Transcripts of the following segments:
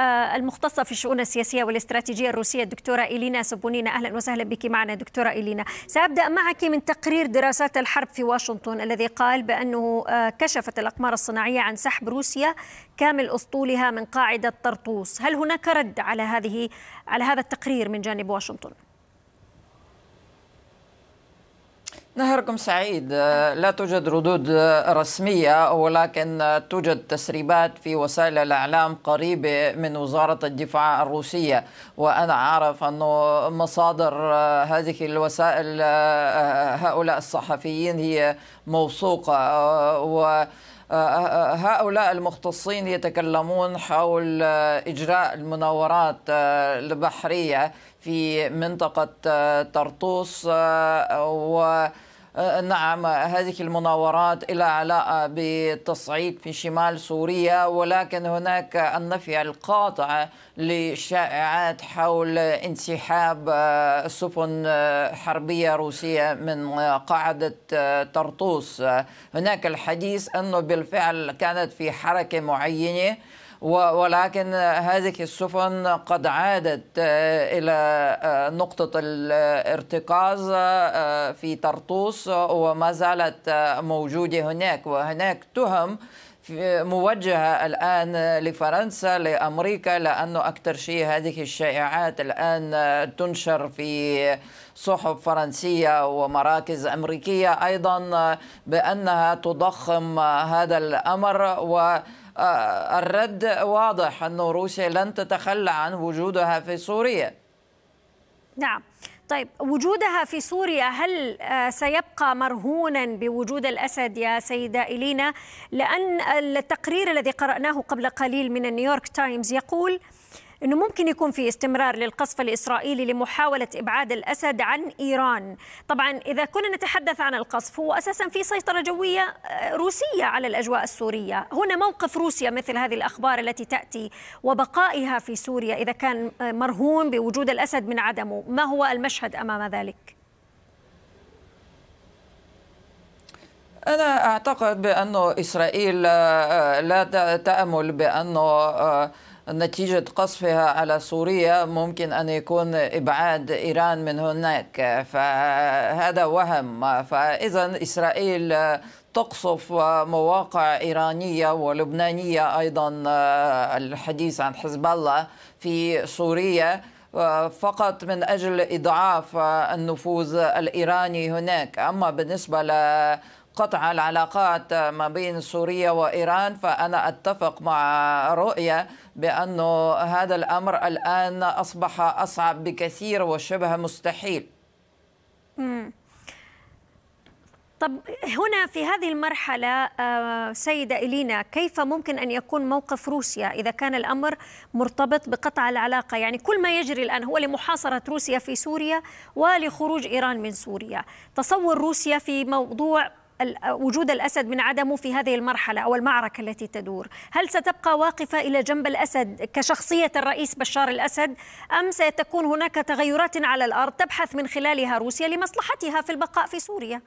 آه، المختصة في الشؤون السياسية والاستراتيجية الروسية الدكتورة إلينا سبونينا أهلا وسهلا بك معنا دكتورة إلينا سأبدأ معك من تقرير دراسات الحرب في واشنطن الذي قال بأنه آه، كشفت الأقمار الصناعية عن سحب روسيا كامل أسطولها من قاعدة طرطوس هل هناك رد على هذه على هذا التقرير من جانب واشنطن؟ نهاركم سعيد آه، لا توجد ردود رسمية ولكن آه، توجد تسريبات في وسائل الإعلام قريبة من وزارة الدفاع الروسية وأنا عارف أن مصادر آه، هذه الوسائل هؤلاء الصحفيين هي موثوقة و هؤلاء المختصين يتكلمون حول آه، إجراء المناورات آه، البحرية في منطقة آه، طرطوس و آه، نعم هذه المناورات إلى علاقة بالتصعيد في شمال سوريا ولكن هناك النفي القاطع لشائعات حول انسحاب آه، سفن آه، حربية روسية من قاعدة طرطوس هناك الحديث أنه بالفعل كانت في حركة معينة ولكن هذه السفن قد عادت آه، إلى آه، نقطة الارتكاز آه، في طرطوس وما زالت موجودة هناك وهناك تهم موجهة الآن لفرنسا لأمريكا لأنه أكثر شيء هذه الشائعات الآن تنشر في صحف فرنسية ومراكز أمريكية أيضا بأنها تضخم هذا الأمر و آه، الرد واضح أن روسيا لن تتخلى عن وجودها في سوريا نعم طيب وجودها في سوريا هل آه، سيبقى مرهونا بوجود الاسد يا سيده الينا؟ لان التقرير الذي قراناه قبل قليل من نيويورك تايمز يقول أنه ممكن يكون في استمرار للقصف الإسرائيلي لمحاولة إبعاد الأسد عن إيران طبعا إذا كنا نتحدث عن القصف هو أساسا في سيطرة جوية آه، روسية على الأجواء السورية هنا موقف روسيا مثل هذه الأخبار التي تأتي وبقائها في سوريا إذا كان آه، مرهون بوجود الأسد من عدمه ما هو المشهد أمام ذلك؟ أنا أعتقد بأنه إسرائيل آه، لا تأمل بأنه نتيجة قصفها على سوريا ممكن أن يكون إبعاد إيران من هناك فهذا وهم فإذا إسرائيل تقصف مواقع إيرانية ولبنانية أيضا آه، الحديث عن حزب الله في سوريا آه، فقط من أجل إضعاف آه، النفوذ الإيراني هناك أما بالنسبة ل قطع العلاقات ما بين سوريا وإيران فأنا أتفق مع رؤية بأنه هذا الأمر الآن أصبح أصعب بكثير وشبه مستحيل طب هنا في هذه المرحلة آه، سيدة إلينا كيف ممكن أن يكون موقف روسيا إذا كان الأمر مرتبط بقطع العلاقة يعني كل ما يجري الآن هو لمحاصرة روسيا في سوريا ولخروج إيران من سوريا تصور روسيا في موضوع وجود الأسد من عدمه في هذه المرحلة أو المعركة التي تدور هل ستبقى واقفة إلى جنب الأسد كشخصية الرئيس بشار الأسد أم ستكون هناك تغيرات على الأرض تبحث من خلالها روسيا لمصلحتها في البقاء في سوريا؟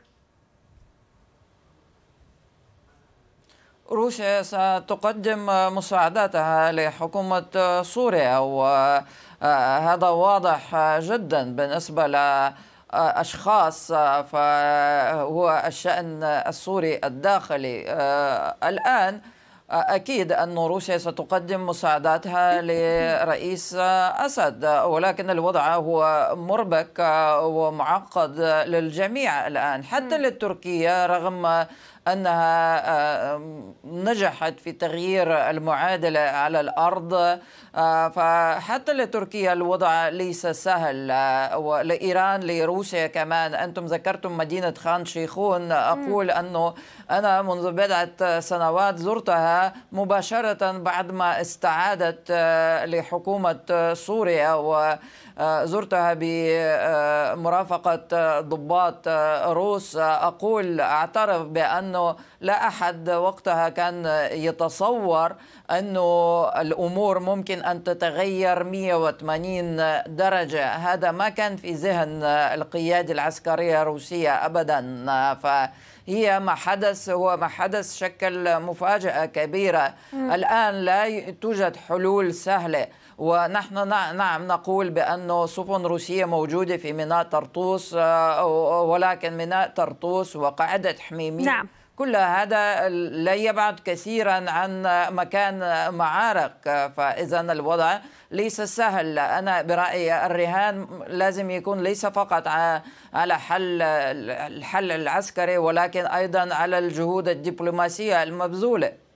روسيا ستقدم مساعداتها لحكومة سوريا وهذا آه، واضح جدا بالنسبة ل أشخاص فهو الشأن السوري الداخلي الآن أكيد أن روسيا ستقدم مساعداتها لرئيس أسد ولكن الوضع هو مربك ومعقد للجميع الآن حتى للتركية رغم أنها آه، نجحت في تغيير المعادلة على الأرض آه، فحتى لتركيا الوضع ليس سهل آه، ولإيران لروسيا كمان أنتم ذكرتم مدينة خان شيخون أقول أنه أنا منذ بضعة سنوات زرتها مباشرة بعد ما استعادت لحكومة سوريا و زرتها بمرافقة ضباط روس أقول أعترف بأنه لأنه لا أحد وقتها كان يتصور أنه الأمور ممكن أن تتغير 180 درجة هذا ما كان في ذهن القيادة العسكرية الروسية أبدا فهي ما حدث هو ما حدث شكل مفاجأة كبيرة م. الآن لا توجد حلول سهلة ونحن نعم نقول بأنه سفن روسية موجودة في ميناء طرطوس آه، ولكن ميناء طرطوس وقاعدة حميمية نعم. كل هذا لا يبعد كثيرا عن مكان معارك فإذا الوضع ليس سهل أنا برأيي الرهان لازم يكون ليس فقط على حل الحل العسكري ولكن أيضا على الجهود الدبلوماسية المبذولة